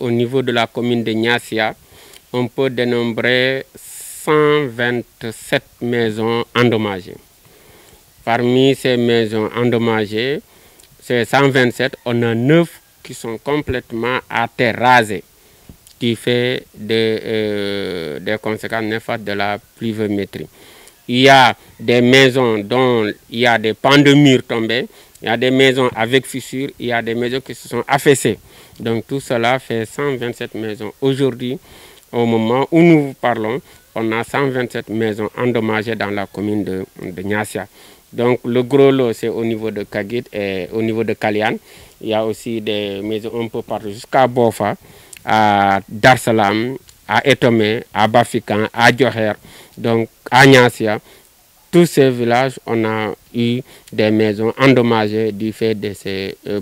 au niveau de la commune de Niasia, on peut dénombrer 127 maisons endommagées. Parmi ces maisons endommagées, ces 127, on a 9 qui sont complètement à terre rasée, qui fait des, euh, des conséquences néfastes de la pluviométrie. Il y a des maisons dont il y a des pans de murs tombés, il y a des maisons avec fissures, il y a des maisons qui se sont affaissées. Donc tout cela fait 127 maisons. Aujourd'hui, au moment où nous vous parlons, on a 127 maisons endommagées dans la commune de, de Donc le gros lot, c'est au niveau de Kagit et au niveau de Kalian. Il y a aussi des maisons un peu partout, jusqu'à Bofa, à Darsalam, à Etomé, à Bafikan, à Djoher, donc à Nyasia tous ces villages, on a eu des maisons endommagées du fait de ces euh,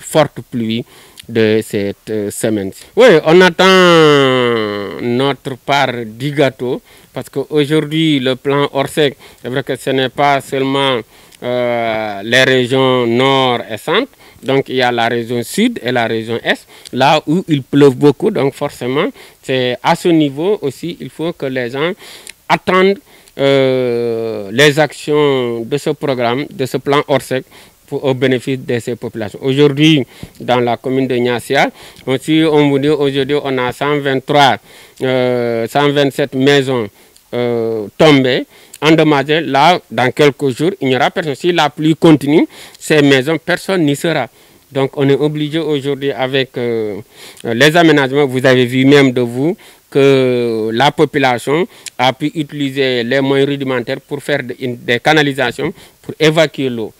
fortes pluies de cette euh, semaine. Oui, on attend notre part du gâteau parce qu'aujourd'hui, le plan Orsec, c'est vrai que ce n'est pas seulement euh, les régions nord et centre, donc il y a la région sud et la région est, là où il pleut beaucoup, donc forcément, c'est à ce niveau aussi, il faut que les gens attendre euh, les actions de ce programme, de ce plan ORSEC pour, au bénéfice de ces populations. Aujourd'hui, dans la commune de Niasia, aussi, on vous dit aujourd'hui on a 123, 127 euh, maisons euh, tombées, endommagées. Là, dans quelques jours, il n'y aura personne. Si la pluie continue, ces maisons, personne n'y sera. Donc on est obligé aujourd'hui avec les aménagements, vous avez vu même de vous, que la population a pu utiliser les moyens rudimentaires pour faire des canalisations, pour évacuer l'eau.